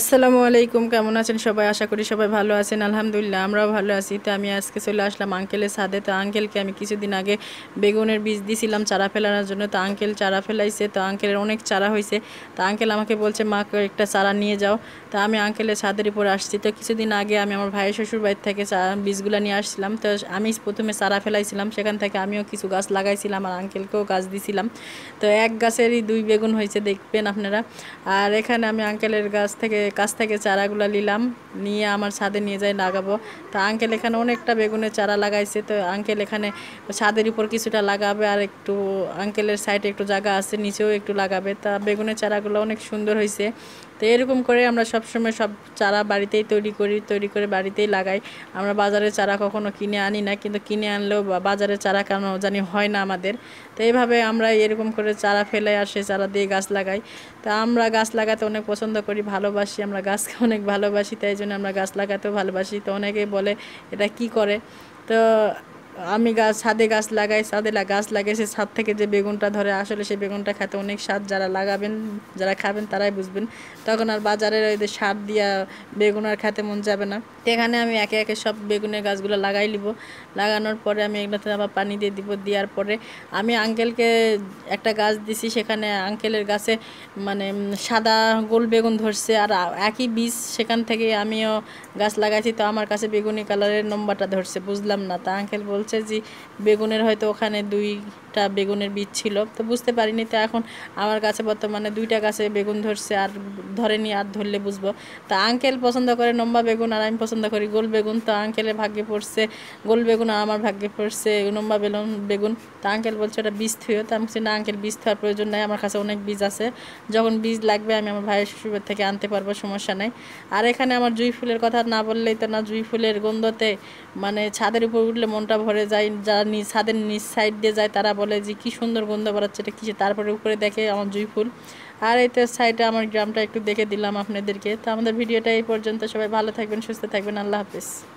আসসালামু আলাইকুম কেমন আছেন সবাই আশা করি সবাই ভালো আছেন আলহামদুলিল্লাহ আমরাও ভালো আছি তো আমি আজকে চলে আসলাম আঙ্কেলের সাদে তো আঙ্কেলকে আমি কিছুদিন আগে বেগুনের বীজ দিয়েছিলাম চারা ফেলানোর জন্য তো আঙ্কেল চারা ফেলাইছে তো আঙ্কেলের অনেক চারা হয়েছে তো আঙ্কেল আমাকে বলছে মা একটা চারা নিয়ে যাও তো আমি আঙ্কেলের ছাদের উপর আসছি তো কিছুদিন আগে আমি আমার ভাইয়ের শ্বশুর বাড়ির থেকে বীজগুলো নিয়ে আসছিলাম তো আমি প্রথমে চারা ফেলাইছিলাম সেখান থেকে আমিও কিছু গাছ লাগাইছিলাম আর আঙ্কেলকেও গাছ দিছিলাম তো এক গাছেরই দুই বেগুন হয়েছে দেখবেন আপনারা আর এখানে আমি আঙ্কেলের গাছ থেকে কাছ থেকে চারাগুলো নিলাম নিয়ে আমার ছাদে নিয়ে যাই লাগাবো তা আঙ্কেল এখানে অনেকটা বেগুনের চারা লাগাইছে তো আঙ্কেল এখানে ছাদের উপর কিছুটা লাগাবে আর একটু আঙ্কেলের সাইডে একটু জায়গা আছে নিচেও একটু লাগাবে তা বেগুনের চারাগুলো অনেক সুন্দর হয়েছে তো এরকম করে আমরা সব সময় সব চারা বাড়িতেই তৈরি করি তৈরি করে বাড়িতেই লাগাই আমরা বাজারে চারা কখনো কিনে আনি না কিন্তু কিনে আনলেও বাজারে চারা কেন জানি হয় না আমাদের তো এইভাবে আমরা এরকম করে চারা ফেলে আর সেই চারা দিয়ে গাছ লাগাই তা আমরা গাছ লাগাতে অনেক পছন্দ করি ভালোবাসি আমরা গাছকে অনেক ভালোবাসি তাই জন্য আমরা গাছ লাগাতেও ভালোবাসি তো অনেকে বলে এটা কি করে তো আমি গাছ সাদে গাছ লাগাই সাদে গাছ লাগিয়ে সে সাদ থেকে যে বেগুনটা ধরে আসলে সেই বেগুনটা খাতে অনেক স্বাদ যারা লাগাবেন যারা খাবেন তারাই বুঝবেন তখন আর বাজারের ওই যে সার দিয়া বেগুন আর খেতে মন যাবে না এখানে আমি একে একে সব বেগুনের গাছগুলো লাগাই নিব লাগানোর পরে আমি এগুলোতে আবার পানি দিয়ে দিব দেওয়ার পরে আমি আঙ্কেলকে একটা গাছ দিছি সেখানে আঙ্কেলের গাছে মানে সাদা গোল বেগুন ধরছে আর একই বীজ সেখান থেকে আমিও গাছ লাগাইছি তো আমার কাছে বেগুনি কালারের নম্বরটা ধরছে বুঝলাম না তা আঙ্কেল বল বলছে যে বেগুনের হয়তো ওখানে দুইটা বেগুনের বীজ ছিল তো বুঝতে পারিনি তো এখন আমার কাছে বর্তমানে দুইটা গাছে বেগুন ধরছে আর ধরেনি আর ধরলে বুঝবো তা আঙ্কেল পছন্দ করে নম্বা বেগুন আর আমি পছন্দ করি গোল বেগুন তো আঙ্কেলের ভাগ্যে পড়ছে গোল বেগুন আর আমার ভাগ্যে পড়ছে নম্বা বেলুন বেগুন তো আঙ্কেল বলছে ওটা বীজ থুয়ে তো আমি না আঙ্কেল বীজ থাকার প্রয়োজন নাই আমার কাছে অনেক বীজ আছে যখন বীজ লাগবে আমি আমার ভাইয়ের শ্বশুরের থেকে আনতে পারবো সমস্যা নাই আর এখানে আমার জুই ফুলের কথা না বললেই তো না জুই ফুলের গন্ধতে মানে ছাদের উপর উঠলে মনটা ভরে উপরে যাই যারা নিজ ছাদের নিজ সাইড দিয়ে যায় তারা বলে যে কি সুন্দর গন্ধ বাড়াচ্ছে এটা কিসে তারপরে উপরে দেখে আমার জুই ফুল আর তো সাইডে আমার গ্রামটা একটু দেখে দিলাম আপনাদেরকে তো আমাদের ভিডিওটা এই পর্যন্ত সবাই ভালো থাকবেন সুস্থ থাকবেন আল্লাহ হাফিজ